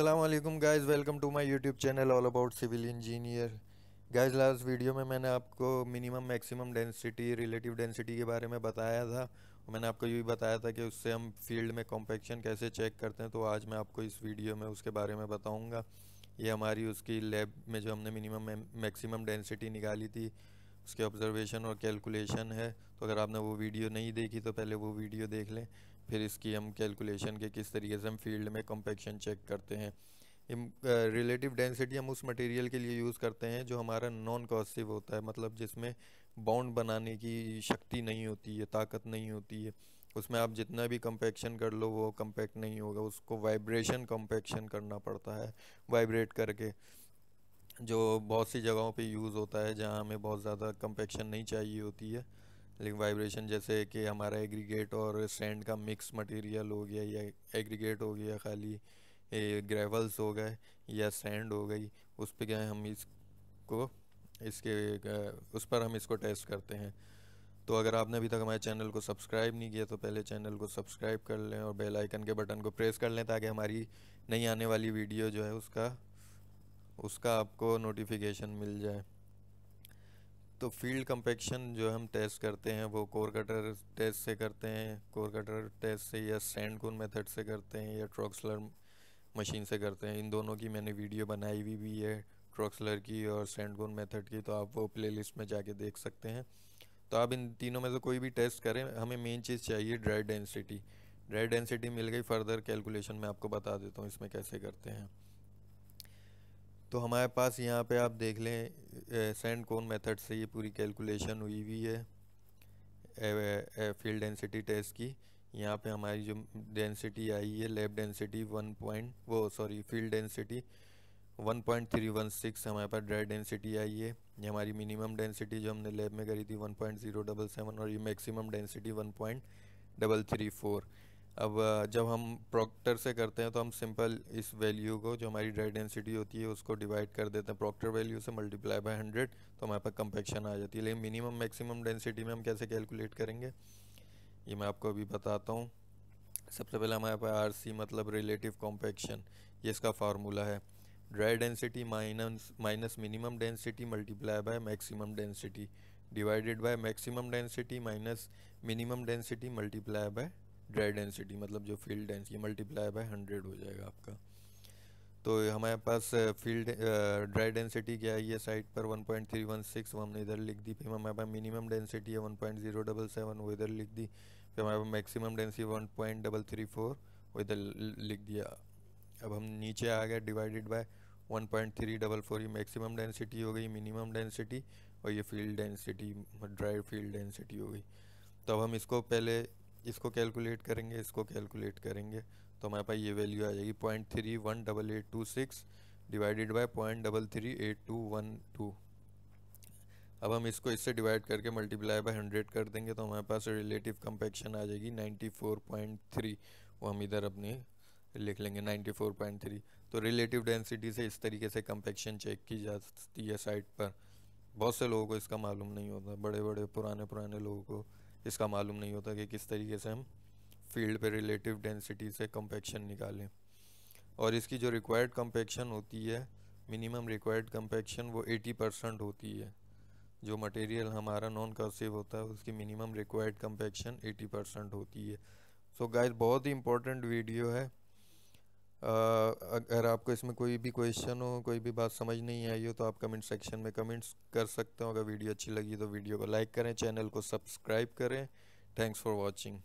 Aslam guys welcome to my YouTube channel all about civil engineer guys last video में मैंने आपको minimum maximum density relative density के बारे में बताया था मैंने आपको ये भी बताया था कि उससे हम फील्ड में कॉम्पेक्शन कैसे चेक करते हैं तो आज मैं आपको इस वीडियो में उसके बारे में बताऊँगा ये हमारी उसकी लैब में जो हमने मिनिमम मैक्सिमम डेंसिटी निकाली थी उसके ऑब्जर्वेशन और कैलकुलेशन है तो अगर आपने वो वीडियो नहीं देखी तो पहले वो वीडियो देख लें फिर इसकी हम कैलकुलेशन के किस तरीके से हम फील्ड में कंपेक्शन चेक करते हैं रिलेटिव डेंसिटी हम उस मटेरियल के लिए यूज़ करते हैं जो हमारा नॉन कॉसिव होता है मतलब जिसमें बाउंड बनाने की शक्ति नहीं होती है ताकत नहीं होती है उसमें आप जितना भी कंपेक्शन कर लो वो कम्पैक्ट नहीं होगा उसको वाइब्रेशन कंपेक्शन करना पड़ता है वाइब्रेट करके जो बहुत सी जगहों पे यूज़ होता है जहाँ हमें बहुत ज़्यादा कंपेक्शन नहीं चाहिए होती है लेकिन वाइब्रेशन जैसे कि हमारा एग्रीगेट और सैंड का मिक्स मटेरियल हो गया या एग्रीगेट हो गया खाली ग्रेवल्स हो गए या सैंड हो गई उस पर क्या है हम इसको इसके उस पर हम इसको टेस्ट करते हैं तो अगर आपने अभी तक हमारे चैनल को सब्सक्राइब नहीं किया तो पहले चैनल को सब्सक्राइब कर लें और बेल आइकन के बटन को प्रेस कर लें ताकि हमारी नई आने वाली वीडियो जो है उसका उसका आपको नोटिफिकेशन मिल जाए तो फील्ड कंपेक्शन जो हम टेस्ट करते हैं वो कोर कटर टेस्ट से करते हैं कोर कटर टेस्ट से या सैंड कोन मेथड से करते हैं या ट्रॉक्सलर मशीन से करते हैं इन दोनों की मैंने वीडियो बनाई हुई भी है ट्रॉक्सलर की और सैंड कोन मेथड की तो आप वो प्लेलिस्ट में जाके देख सकते हैं तो आप इन तीनों में से कोई भी टेस्ट करें हमें मेन चीज़ चाहिए ड्राई डेंसिटी ड्राई डेंसिटी मिल गई फर्दर कैलकुलेशन मैं आपको बता देता हूँ इसमें कैसे करते हैं तो हमारे पास यहाँ पे आप देख लें सेंड कोन मेथड से ये पूरी कैलकुलेशन हुई हुई है फील्ड डेंसिटी टेस्ट की यहाँ पे हमारी जो डेंसिटी आई है लेब डेंसिटी वन पॉइंट वो sorry field density one one point three six हमारे पास ड्राई डेंसिटी आई है ये हमारी मिनिमम डेंसिटी जो हमने लेब में करी थी one point zero double seven और ये maximum density one point double three four अब जब हम प्रोक्टर से करते हैं तो हम सिंपल इस वैल्यू को जो हमारी ड्राई डेंसिटी होती है उसको डिवाइड कर देते हैं प्रोक्टर वैल्यू से मल्टीप्लाई बाय हंड्रेड तो हमारे पास कंपेक्शन आ जाती है लेकिन मिनिमम मैक्सिमम डेंसिटी में हम कैसे कैलकुलेट करेंगे ये मैं आपको अभी बताता हूँ सबसे पहले हमारे पास आर सी मतलब रिलेटिव कॉम्पेक्शन ये इसका फार्मूला है dry density minus minus minimum density multiply by maximum density divided by maximum density minus minimum density multiply by dry density मतलब जो field density multiply by hundred हो जाएगा आपका तो हमारे पास फील्ड ड्राई डेंसिटी क्या है ये साइट पर 1.316 वो हमने इधर लिख दी फिर हमारे पास मिनिमम डेंसिटी है 1.077 वो इधर लिख दी फिर हमारे पास मैक्सिमम डेंसिटी 1.334 वो इधर लिख दिया अब हम नीचे आ गए डिवाइडेड बाय 1.344 ये मैक्सिमम डेंसिटी हो गई मिनिमम डेंसिटी और ये field density dry field density हो गई तो अब हम इसको पहले इसको कैलकुलेट करेंगे इसको कैलकुलेट करेंगे तो हमारे पास ये वैल्यू आ जाएगी point three one double eight two six divided by point double three eight two one two अब हम इसको इससे डिवाइड करके मल्टीप्लाई बाय हंड्रेड कर देंगे तो हमारे पास रिलेटिव कंपेक्शन आ जाएगी नाइन्टी फोर पॉइंट थ्री वो हम इधर अपने लिख लेंगे नाइन्टी फोर पॉइंट थ्री तो रिलेटिव डेंसिटी से इस तरीके से कंपेक्शन चेक की जाती है साइट पर बहुत से लोगों को इसका मालूम नहीं होता बड़े बड़े पुराने पुराने लोगों को इसका मालूम नहीं होता कि किस तरीके से हम फील्ड पे रिलेटिव डेंसिटी से कंपेक्शन निकालें और इसकी जो रिक्वायर्ड कम्पेक्शन होती है मिनिमम रिक्वायर्ड कम्पेक्शन वो 80 परसेंट होती है जो मटेरियल हमारा नॉन कर्सिव होता है उसकी मिनिमम रिक्वायर्ड कम्पेक्शन 80 परसेंट होती है सो so गाइस बहुत ही इंपॉर्टेंट वीडियो है अगर आपको इसमें कोई भी क्वेश्चन हो कोई भी बात समझ नहीं आई हो तो आप कमेंट सेक्शन में कमेंट्स कर सकते हो अगर वीडियो अच्छी लगी तो वीडियो को लाइक करें चैनल को सब्सक्राइब करें थैंक्स फॉर वॉचिंग